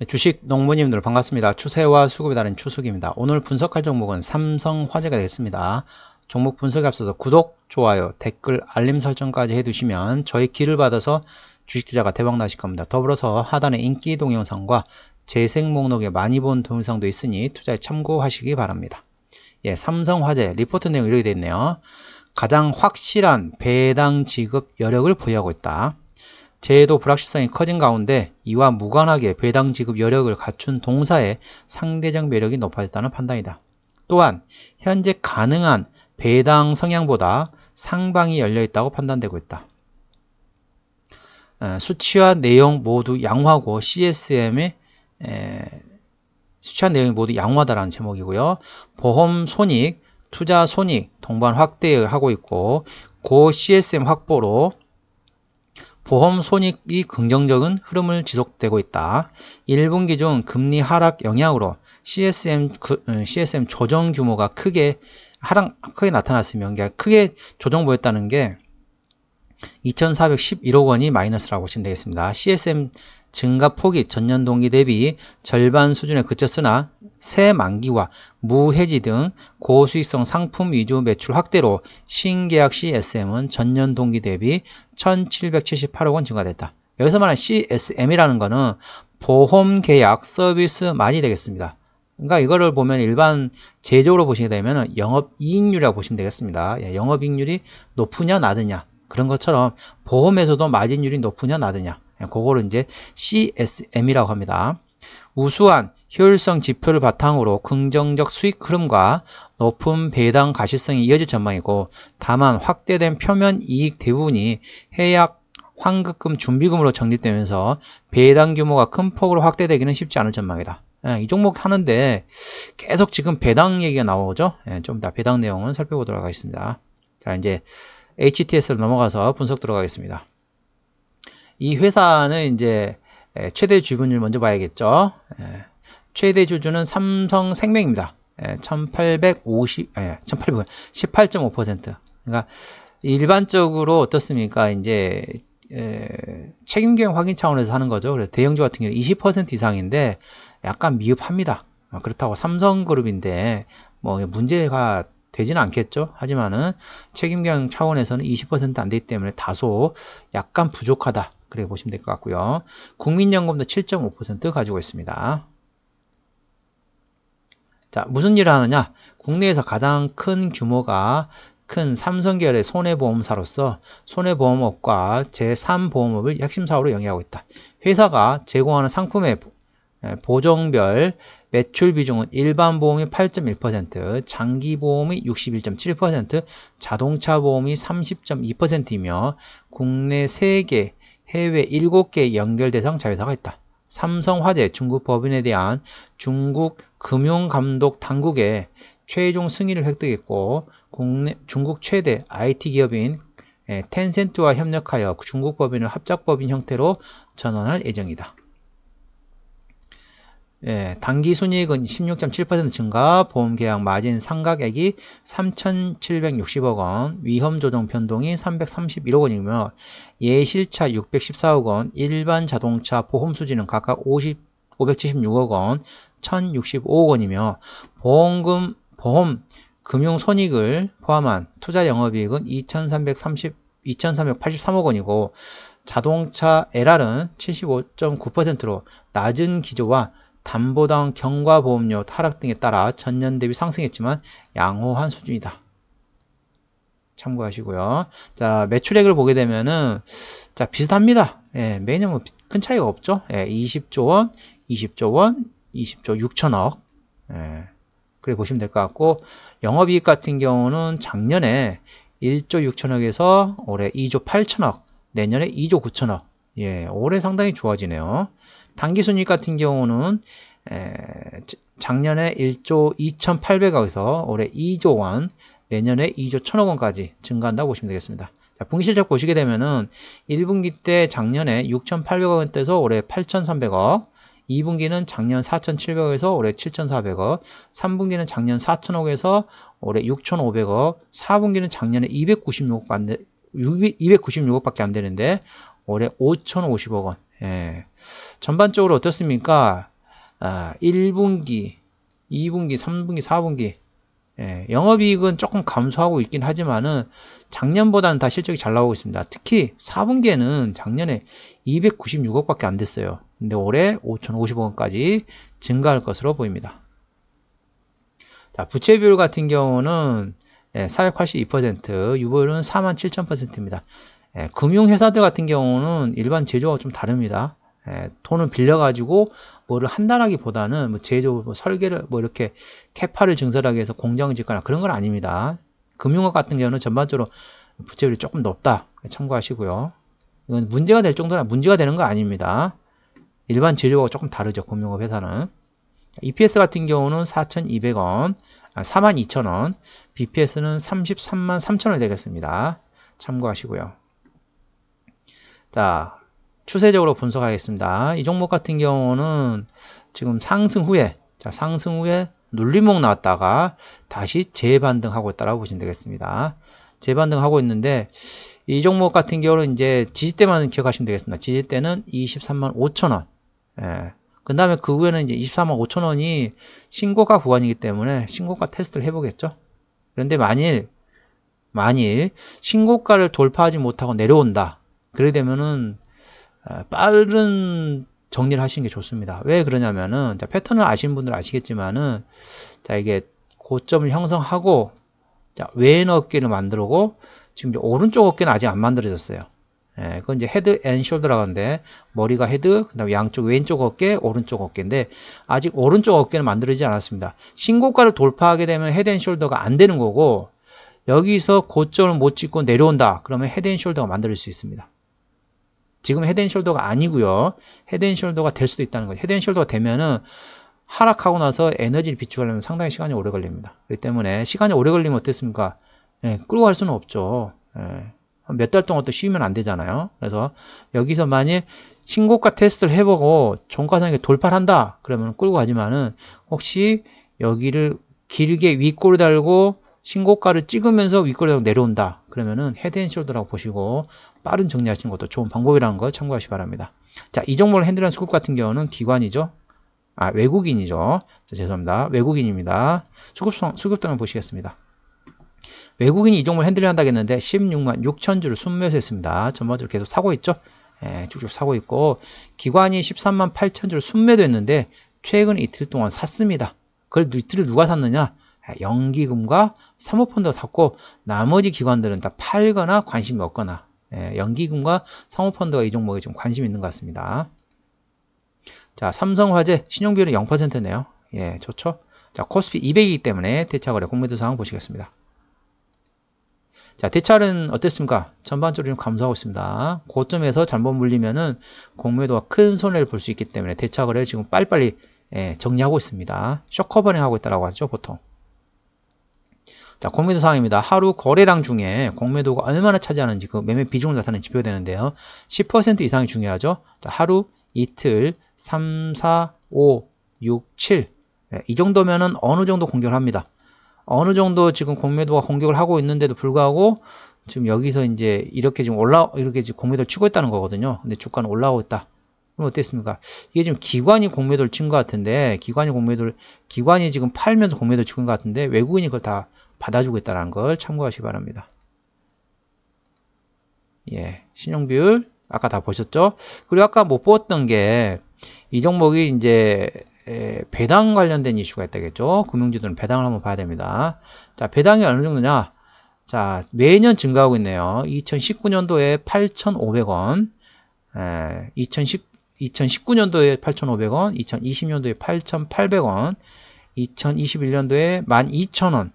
네, 주식 농부님들 반갑습니다. 추세와 수급에 따른 추석입니다 오늘 분석할 종목은 삼성화재가 되겠습니다. 종목 분석에 앞서서 구독, 좋아요, 댓글, 알림 설정까지 해두시면 저희 길을 받아서 주식 투자가 대박 나실 겁니다. 더불어서 하단에 인기 동영상과 재생 목록에 많이 본 동영상도 있으니 투자에 참고하시기 바랍니다. 예, 삼성화재 리포트 내용 이렇게 되어 있네요. 가장 확실한 배당 지급 여력을 보유하고 있다. 재해도 불확실성이 커진 가운데 이와 무관하게 배당 지급 여력을 갖춘 동사의 상대적 매력이 높아졌다는 판단이다. 또한 현재 가능한 배당 성향보다 상방이 열려있다고 판단되고 있다. 수치와 내용 모두 양화고 CSM의 수치와 내용이 모두 양화다라는 제목이고요. 보험 손익, 투자 손익 동반 확대를 하고 있고 고 CSM 확보로 보험 손익이 긍정적인 흐름을 지속되고 있다. 1분기 중 금리 하락 영향으로 CSM, CSM 그, 어, 조정 규모가 크게 하락, 크게 나타났으면, 그러니 크게 조정 보였다는 게 2,411억 원이 마이너스라고 보시면 되겠습니다. CSM 증가 폭이 전년 동기 대비 절반 수준에 그쳤으나 새 만기와 무해지 등 고수익성 상품 위주 매출 확대로 신계약 시 s m 은 전년 동기 대비 1778억 원 증가됐다. 여기서 말하는 CSM이라는 거는 보험 계약 서비스 많이 되겠습니다. 그러니까 이거를 보면 일반 제조로 보시게 되면 영업이익률이라고 보시면 되겠습니다. 예, 영업이익률이 높으냐 낮으냐 그런 것처럼 보험에서도 마진율이 높으냐 낮으냐 예, 그거를 이제 CSM이라고 합니다. 우수한 효율성 지표를 바탕으로 긍정적 수익 흐름과 높은 배당 가시성이 이어질 전망이고 다만 확대된 표면 이익 대부분이 해약 환급금 준비금으로 정립되면서 배당 규모가 큰 폭으로 확대되기는 쉽지 않을 전망이다. 예, 이 종목 하는데 계속 지금 배당 얘기가 나오죠. 예, 좀 이따 배당 내용은 살펴보도록 하겠습니다. 자 이제 HTS로 넘어가서 분석 들어가겠습니다. 이 회사는 이제 예, 최대 지분율 먼저 봐야겠죠. 예. 최대 주주는 삼성생명입니다. 1850, 예, 1800, 18.5%. 예, 그러니까 일반적으로 어떻습니까? 이제 예, 책임경 영 확인 차원에서 하는 거죠. 그래서 대형주 같은 경우는 20% 이상인데 약간 미흡합니다. 아, 그렇다고 삼성그룹인데 뭐 문제가 되지는 않겠죠. 하지만은 책임경 영 차원에서는 20%안 되기 때문에 다소 약간 부족하다. 그래 보시면 될 것 같고요. 국민연금도 7.5% 가지고 있습니다. 자, 무슨 일을 하느냐? 국내에서 가장 큰 규모가 큰 삼성계열의 손해보험사로서 손해보험업과 제3보험업을 핵심 사업으로 영위하고 있다. 회사가 제공하는 상품의 예, 보정별 매출 비중은 일반 보험이 8.1%, 장기 보험이 61.7%, 자동차 보험이 30.2%이며 국내 3개, 해외 7개 연결 대상 자회사가 있다. 삼성화재 중국 법인에 대한 중국 금융감독 당국의 최종 승인을 획득했고 국내, 중국 최대 IT 기업인 예, 텐센트와 협력하여 중국 법인을 합작법인 형태로 전환할 예정이다. 예, 단기 순이익은 16.7% 증가, 보험계약 마진 상각액이 3,760억 원, 위험조정 변동이 331억 원이며 예실차 614억 원, 일반 자동차 보험 수지는 각각 50, 576억 원, 1,065억 원이며 보험금 보험 금융 손익을 포함한 투자 영업이익은 2,330 2,383억 원이고 자동차 LR은 75.9%로 낮은 기조와 담보당 경과보험료 타락 등에 따라 전년 대비 상승했지만 양호한 수준이다. 참고하시고요. 자, 매출액을 보게 되면은 자, 비슷합니다. 예, 매년 뭐큰 차이가 없죠. 예, 20조 원, 20조 원, 20조 6천억. 예. 그래 보시면 될 것 같고 영업이익 같은 경우는 작년에 1조 6천억에서 올해 2조 8천억, 내년에 2조 9천억. 예, 올해 상당히 좋아지네요. 단기순이익 같은 경우는 에, 작년에 1조 2,800억에서 올해 2조 원, 내년에 2조 1 0 0 0억 원까지 증가한다고 보시면 되겠습니다. 자, 분기실적 보시게 되면은 1분기 때 작년에 6,800억 원대에서 올해 8,300억, 2분기는 작년 4,700억에서 올해 7,400억, 3분기는 작년 4,000억에서 올해 6,500억, 4분기는 작년에 296억 296억밖에 안 되는데 올해 5,050억 원. 예. 전반적으로 어떻습니까? 아, 1분기, 2분기, 3분기, 4분기. 예, 영업이익은 조금 감소하고 있긴 하지만은 작년보다는 다 실적이 잘 나오고 있습니다. 특히 4분기에는 작년에 296억밖에 안 됐어요. 근데 올해 5,050억 원까지 증가할 것으로 보입니다. 자, 부채 비율 같은 경우는 예, 482%, 유보율은 47,000%입니다. 예, 금융회사들 같은 경우는 일반 제조와 좀 다릅니다. 예, 돈을 빌려가지고 뭐를 한다라기보다는 뭐 제조 뭐 설계를 뭐 이렇게 캐파를 증설하기 위해서 공장을 짓거나 그런 건 아닙니다. 금융업 같은 경우는 전반적으로 부채율이 조금 높다 참고하시고요. 이건 문제가 될 정도는 문제가 되는 거 아닙니다. 일반 제조업과 조금 다르죠. 금융업 회사는. EPS 같은 경우는 4,200원, 42,000원, BPS는 33만 3 0원 되겠습니다. 참고하시고요. 자, 추세적으로 분석하겠습니다. 이 종목 같은 경우는 지금 상승 후에, 자, 상승 후에 눌림목 나왔다가 다시 재반등하고 있다라고 보시면 되겠습니다. 재반등하고 있는데 이 종목 같은 경우는 이제 지지대만 기억하시면 되겠습니다. 지지대는 23만 5천원. 예. 그 다음에 그 후에는 이제 24만 5천원이 신고가 구간이기 때문에 신고가 테스트를 해보겠죠. 그런데 만일, 만일 신고가를 돌파하지 못하고 내려온다. 그래 되면은 아, 빠른 정리를 하시는 게 좋습니다. 왜 그러냐면은 패턴을 아시는 분들 아시겠지만은 자 이게 고점을 형성하고 자외 어깨를 만들고 지금 오른쪽 어깨는 아직 안 만들어졌어요. 예, 그건 이제 헤드 앤 숄더라고 하는데 머리가 헤드, 그다음 양쪽 왼쪽 어깨, 오른쪽 어깨인데 아직 오른쪽 어깨는 만들어지지 않았습니다. 신고가를 돌파하게 되면 헤드 앤 숄더가 안 되는 거고 여기서 고점을 못 찍고 내려온다. 그러면 헤드 앤 숄더가 만들수 있습니다. 지금 헤드앤숄더가 아니고요. 헤드앤숄더가 될 수도 있다는 거예요. 헤드앤숄더가 되면은 하락하고 나서 에너지를 비축하려면 상당히 시간이 오래 걸립니다. 그렇기 때문에 시간이 오래 걸리면 어떻습니까? 예, 끌고 갈 수는 없죠. 예, 몇달 동안 또 쉬면 안 되잖아요. 그래서 여기서 만일 신고가 테스트를 해보고 종가상에 돌파한다 를 그러면 끌고 가지만은 혹시 여기를 길게 윗골 달고 신고가를 찍으면서 윗거래로 내려온다. 그러면은 헤드앤숄더라고 보시고 빠른 정리하시는 것도 좋은 방법이라는 거 참고하시기 바랍니다. 자, 이 종목을 핸들한 수급 같은 경우는 기관이죠. 아, 외국인이죠. 자, 죄송합니다. 외국인입니다. 수급성, 수급단을 보시겠습니다. 외국인이 이 종목을 핸들링 한다고 했는데 16만 6천 주를 순매수했습니다. 전반적으로 계속 사고 있죠. 예, 쭉쭉 사고 있고 기관이 13만 8천 주를 순매도 했는데 최근 이틀 동안 샀습니다. 그걸 이틀을 누가 샀느냐? 아, 연기금과 사모펀드 샀고 나머지 기관들은 다 팔거나 관심이 없거나 예, 연기금과 사모펀드가 이 종목에 좀 관심 있는 것 같습니다. 자 삼성화재 신용비율은 0%네요. 예 좋죠. 자 코스피 200이기 때문에 대차거래 공매도 상황 보시겠습니다. 자, 대차는 어땠습니까? 전반적으로 좀 감소하고 있습니다. 고점에서 잘못 물리면은 공매도가 큰 손해를 볼 수 있기 때문에 대차 거래 지금 빨리빨리 예, 정리하고 있습니다. 쇼커버닝 하고 있다라고 하죠, 보통. 자, 공매도 상황입니다. 하루 거래량 중에 공매도가 얼마나 차지하는지 그 매매 비중을 나타내는 지표가 되는데요. 10% 이상이 중요하죠. 자, 하루, 이틀, 3, 4, 5, 6, 7. 네, 이 정도면은 어느 정도 공격을 합니다. 어느 정도 지금 공매도가 공격을 하고 있는데도 불구하고 지금 여기서 이제 이렇게 지금 올라 이렇게 지금 공매도를 치고 있다는 거거든요. 근데 주가는 올라오고 있다. 그럼 어땠습니까? 이게 지금 기관이 공매도를 친 것 같은데 기관이 공매도를 기관이 지금 팔면서 공매도를 치고 있는 것 같은데 외국인이 그걸 다 받아주고있다는걸 참고하시기 바랍니다. 예, 신용비율 아까 다 보셨죠? 그리고 아까 못 보았던 게 이 종목이 이제 배당 관련된 이슈가 있다겠죠? 금융주들은 배당을 한번 봐야 됩니다. 자, 배당이 어느 정도냐? 자, 매년 증가하고 있네요. 2019년도에 8,500원, 에, 2010, 2019년도에 8,500원, 2020년도에 8,800원, 2021년도에 12,000원,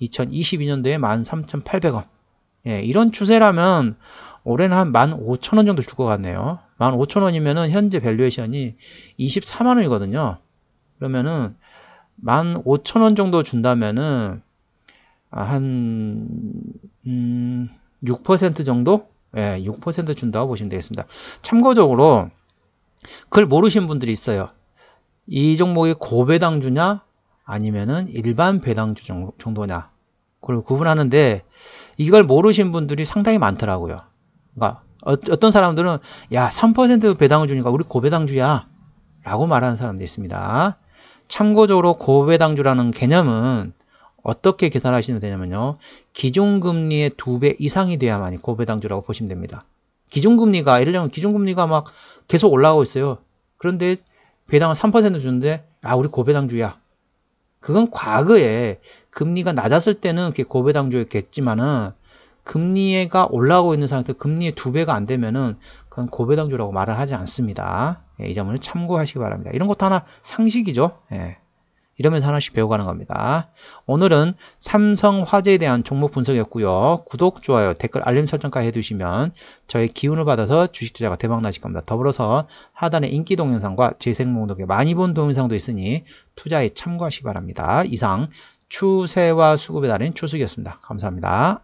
2022년도에 13,800원. 예, 이런 추세라면 올해는 한 15,000원 정도 줄 것 같네요. 15,000원이면은 현재 밸류에이션이 24만원이거든요. 그러면은 15,000원 정도 준다면은 한, 음, 6% 정도? 예, 6% 준다고 보시면 되겠습니다. 참고적으로, 그걸 모르신 분들이 있어요. 이 종목이 고배당 주냐, 아니면은 일반 배당주 정도냐 그걸 구분하는데 이걸 모르신 분들이 상당히 많더라고요. 그러니까 어, 떤 사람들은 야 3% 배당주니까 우리 고배당주야 라고 말하는 사람도 있습니다. 참고적으로 고배당주라는 개념은 어떻게 계산하시면 되냐면요. 기준금리의 2배 이상이 돼야만이 고배당주라고 보시면 됩니다. 기준금리가 예를 들면 기준금리가 막 계속 올라가고 있어요. 그런데 배당을 3% 주는데 아 우리 고배당주야 그건 과거에 금리가 낮았을 때는 그게 고배당주였겠지만은 금리가 올라오고 있는 상태, 금리의 두 배가 안 되면은 그건 고배당주라고 말을 하지 않습니다. 예, 이 점을 참고하시기 바랍니다. 이런 것도 하나 상식이죠. 예. 이러면서 하나씩 배워가는 겁니다. 오늘은 삼성 화재에 대한 종목 분석이었고요. 구독, 좋아요, 댓글, 알림 설정까지 해두시면 저의 기운을 받아서 주식 투자가 대박 나실 겁니다. 더불어서 하단에 인기 동영상과 재생 목록에 많이 본 동영상도 있으니 투자에 참고하시기 바랍니다. 이상 추세와 수급에 달인 추석이었습니다 감사합니다.